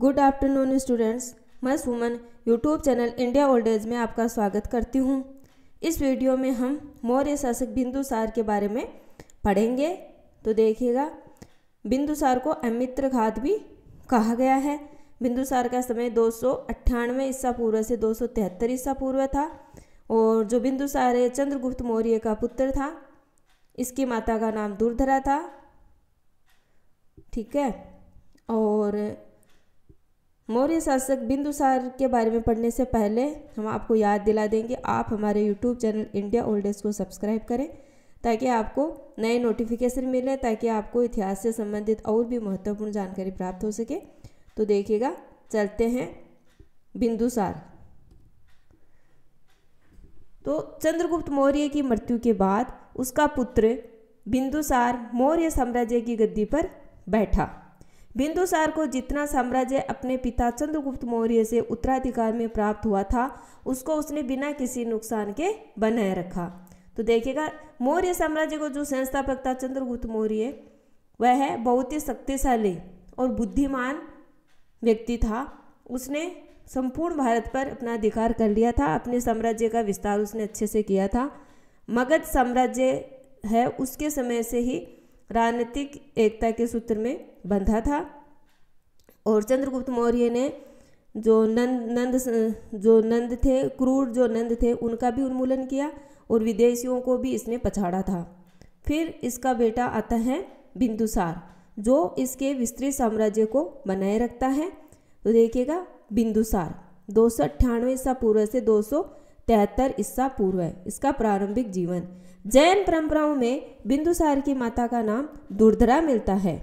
good afternoon students मैं Suman YouTube channel India Old Age में आपका स्वागत करती हूँ इस वीडियो में हम मौर्य शासक बिंदुसार के बारे में पढ़ेंगे तो देखिएगा बिंदुसार को अमित्र घात भी कहा गया है बिंदुसार का समय दो सौ अट्ठानवे ईसा पूर्व से दो सौ तिहत्तर ईसा पूर्व था और जो बिंदुसार है चंद्रगुप्त मौर्य का पुत्र था इसकी माता का नाम दूरधरा था ठीक है और मौर्य शासक बिंदुसार के बारे में पढ़ने से पहले हम आपको याद दिला देंगे आप हमारे YouTube channel India Old Age को सब्सक्राइब करें ताकि आपको नए नोटिफिकेशन मिले ताकि आपको इतिहास से संबंधित और भी महत्वपूर्ण जानकारी प्राप्त हो सके तो देखिएगा चलते हैं बिंदुसार तो चंद्रगुप्त मौर्य की मृत्यु के बाद उसका पुत्र बिंदुसार मौर्य साम्राज्य की गद्दी पर बैठा बिंदुसार को जितना साम्राज्य अपने पिता चंद्रगुप्त मौर्य से उत्तराधिकार में प्राप्त हुआ था उसको उसने बिना किसी नुकसान के बनाए रखा तो देखिएगा मौर्य साम्राज्य को जो संस्थापक था चंद्रगुप्त मौर्य वह है बहुत ही शक्तिशाली और बुद्धिमान व्यक्ति था उसने संपूर्ण भारत पर अपना अधिकार कर लिया था अपने साम्राज्य का विस्तार उसने अच्छे से किया था मगध साम्राज्य है उसके समय से ही राजनीतिक एकता के सूत्र में बंधा था और चंद्रगुप्त मौर्य ने जो नंद नंद जो नंद थे क्रूर जो नंद थे उनका भी उन्मूलन किया और विदेशियों को भी इसने पछाड़ा था फिर इसका बेटा आता है बिंदुसार जो इसके विस्तृत साम्राज्य को बनाए रखता है तो देखिएगा बिंदुसार दो सौ अट्ठानवे ईसा पूर्व से दो सौ तिहत्तर ईस्सा पूर्व है इसका प्रारंभिक जीवन जैन परंपराओं में बिंदुसार की माता का नाम दुर्धरा मिलता है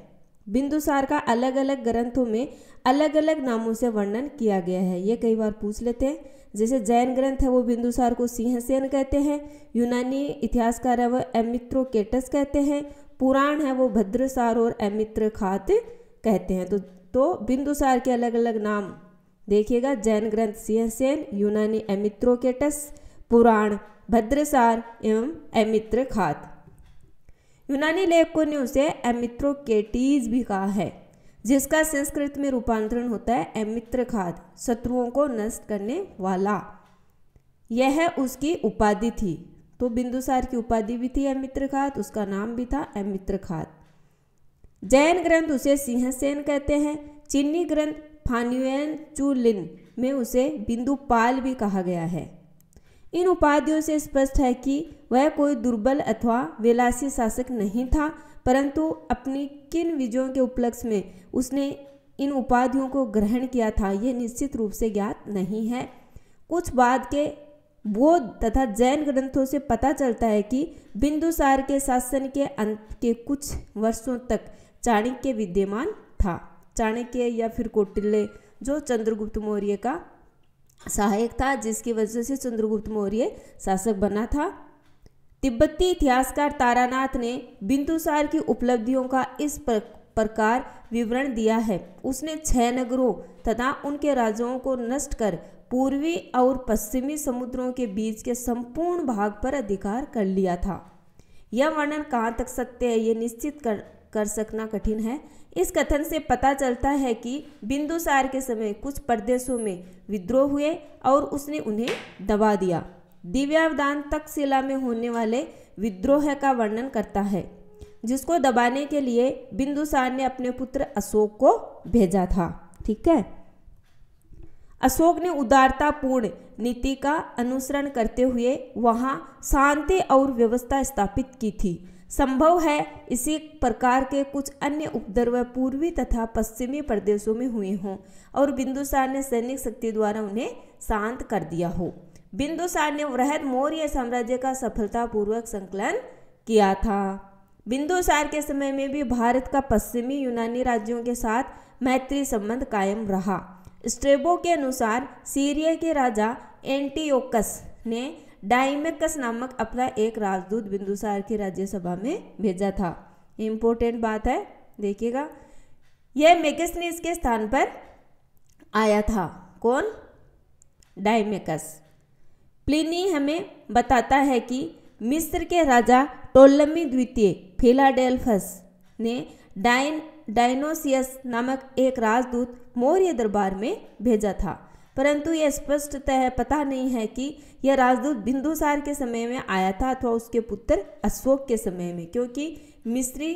बिंदुसार का अलग अलग ग्रंथों में अलग अलग नामों से वर्णन किया गया है ये कई बार पूछ लेते हैं जैसे जैन ग्रंथ है वो बिंदुसार को सिंहसेन कहते हैं यूनानी इतिहासकार है वह एमित्रोकेटस कहते हैं पुराण है वो भद्रसार और एमित्र खात कहते हैं तो तो बिंदुसार के अलग अलग नाम देखिएगा जैन ग्रंथ सिंहसेन यूनानी एमित्रोकेटस पुराण भद्रसार एवं एमित्र खात यूनानी लेखकों ने उसे एमित्रोकेटीज भी कहा है जिसका संस्कृत में रूपांतरण होता है एमित्र खाद शत्रुओं को नष्ट करने वाला यह उसकी उपाधि थी तो बिंदुसार की उपाधि भी थी अमित्र खाद उसका नाम भी था अमित्र खाद जैन ग्रंथ उसे सिंहसेन कहते हैं चिन्नी ग्रंथ फानुएन चूलिन में उसे बिंदु पाल भी कहा गया है इन उपाधियों से स्पष्ट है कि वह कोई दुर्बल अथवा विलासी शासक नहीं था परंतु अपनी किन विजयों के उपलक्ष्य में उसने इन उपाधियों को ग्रहण किया था यह निश्चित रूप से ज्ञात नहीं है कुछ बाद के बौद्ध तथा जैन ग्रंथों से पता चलता है कि बिंदुसार के शासन के अंत के कुछ वर्षों तक चाणक्य विद्यमान था चाणक्य या फिर कोटिल्ले जो चंद्रगुप्त मौर्य का सहायक था जिसकी वजह से चंद्रगुप्त मौर्य शासक बना था तिब्बती इतिहासकार तारानाथ ने बिंदुसार की उपलब्धियों का इस प्रकार विवरण दिया है उसने छह नगरों तथा उनके राज्यों को नष्ट कर पूर्वी और पश्चिमी समुद्रों के बीच के संपूर्ण भाग पर अधिकार कर लिया था यह वर्णन कहाँ तक सत्य है यह निश्चित कर कर सकना कठिन है इस कथन से पता चलता है कि बिंदुसार के समय कुछ प्रदेशों में विद्रोह हुए और उसने उन्हें दबा दिया दिव्यावदान शिला में होने वाले विद्रोह का वर्णन करता है जिसको दबाने के लिए बिंदुसार ने अपने पुत्र अशोक को भेजा था ठीक है अशोक ने उदारतापूर्ण नीति का अनुसरण करते हुए वहाँ शांति और व्यवस्था स्थापित की थी संभव है इसी प्रकार के कुछ अन्य उपद्रव पूर्वी तथा पश्चिमी प्रदेशों में हुए हों और बिंदुसार ने सैनिक शक्ति द्वारा उन्हें शांत कर दिया हो बिंदुसार ने वृहद मौर्य साम्राज्य का सफलतापूर्वक संकलन किया था बिंदुसार के समय में भी भारत का पश्चिमी यूनानी राज्यों के साथ मैत्री संबंध कायम रहा स्ट्रेबो के अनुसार सीरिया के राजा एंटीओकस ने डाइमेकस नामक अपना एक राजदूत बिंदुसार की राज्यसभा में भेजा था इम्पोर्टेंट बात है देखिएगा यह मेकस ने इसके स्थान पर आया था कौन डाइमेकस प्लिनी हमें बताता है कि मिस्र के राजा टोलमी द्वितीय फिलाडेल्फस ने डाइन डायनोसियस नामक एक राजदूत मौर्य दरबार में भेजा था परंतु यह स्पष्टतः पता नहीं है कि यह राजदूत बिंदुसार के समय में आया था अथवा उसके पुत्र अशोक के समय में क्योंकि मिस्री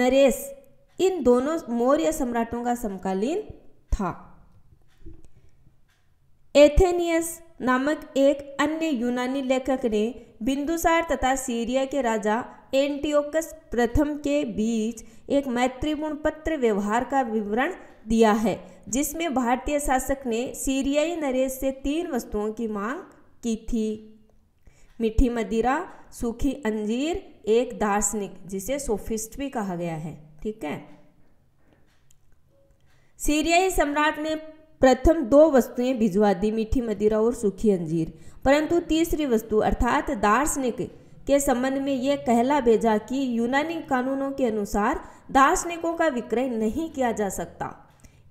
नरेश इन दोनों मौर्य सम्राटों का समकालीन था एथेनियस नामक एक अन्य यूनानी लेखक ने बिंदुसार तथा सीरिया के राजा एंटियोकस प्रथम के बीच एक मैत्रीपूर्ण पत्र व्यवहार का विवरण दिया है जिसमें भारतीय शासक ने सीरियाई नरेश से तीन वस्तुओं की मांग की थी मीठी मदिरा सूखी अंजीर एक दार्शनिक जिसे सोफिस्ट भी कहा गया है ठीक है सीरियाई सम्राट ने प्रथम दो वस्तुएं भिजवा दी मीठी मदिरा और सूखी अंजीर परंतु तीसरी वस्तु अर्थात दार्शनिक के संबंध में यह कहला भेजा कि यूनानी कानूनों के अनुसार दार्शनिकों का विक्रय नहीं किया जा सकता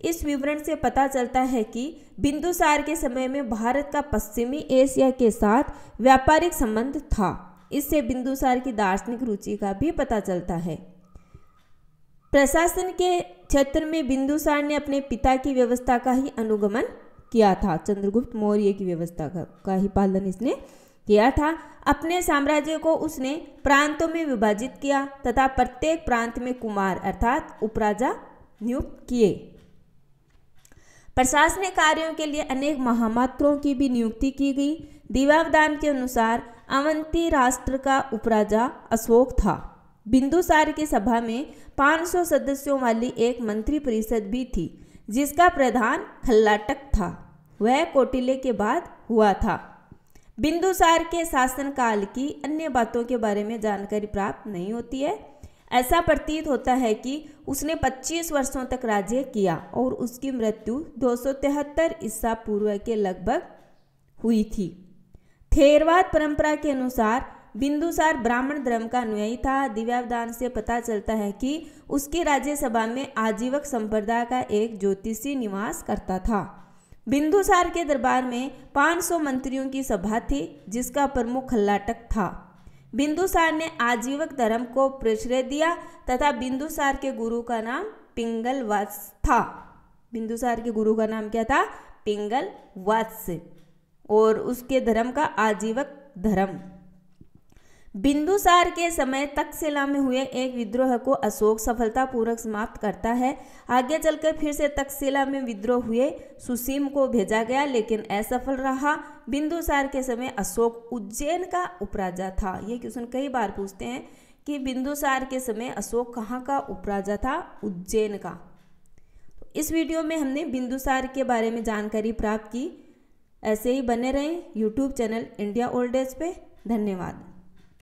इस विवरण से पता चलता है कि बिंदुसार के समय में भारत का पश्चिमी एशिया के साथ व्यापारिक संबंध था इससे बिंदुसार की दार्शनिक रुचि का भी पता चलता है प्रशासन के क्षेत्र में बिंदुसार ने अपने पिता की व्यवस्था का ही अनुगमन किया था चंद्रगुप्त मौर्य की व्यवस्था का, का ही पालन इसने किया था अपने साम्राज्य को उसने प्रांतों में विभाजित किया तथा प्रत्येक प्रांत में कुमार अर्थात उपराजा नियुक्त किए प्रशासनिक कार्यों के लिए अनेक महामात्रों की भी नियुक्ति की गई दीवावदान के अनुसार अवंती राष्ट्र का उपराजा अशोक था बिंदुसार की सभा में 500 सदस्यों वाली एक मंत्री परिषद भी थी जिसका प्रधान खल्लाटक था वह कोटिले के बाद हुआ था बिंदुसार के शासनकाल की अन्य बातों के बारे में जानकारी प्राप्त नहीं होती है ऐसा प्रतीत होता है कि उसने 25 वर्षों तक राज्य किया और उसकी मृत्यु दो सौ ईसा पूर्व के लगभग हुई थी थेरवाद परंपरा के अनुसार बिंदुसार ब्राह्मण धर्म का अनुयायी था दिव्यावदान से पता चलता है कि उसके राज्यसभा में आजीवक संप्रदाय का एक ज्योतिषी निवास करता था बिंदुसार के दरबार में 500 मंत्रियों की सभा थी जिसका प्रमुख खल्लाटक था बिंदुसार ने आजीवक धर्म को प्रश्रय दिया तथा बिंदुसार के गुरु का नाम पिंगल वत्स था बिंदुसार के गुरु का नाम क्या था पिंगल वत्स और उसके धर्म का आजीवक धर्म बिंदुसार के समय तक्षशिला में हुए एक विद्रोह को अशोक सफलतापूर्वक समाप्त करता है आगे चलकर फिर से तक्षशिला में विद्रोह हुए सुसीम को भेजा गया लेकिन असफल रहा बिंदुसार के समय अशोक उज्जैन का उपराजा था ये क्वेश्चन कई बार पूछते हैं कि बिंदुसार के समय अशोक कहाँ का उपराजा था उज्जैन का तो इस वीडियो में हमने बिंदुसार के बारे में जानकारी प्राप्त की ऐसे ही बने रहें YouTube channel India Old Age पे धन्यवाद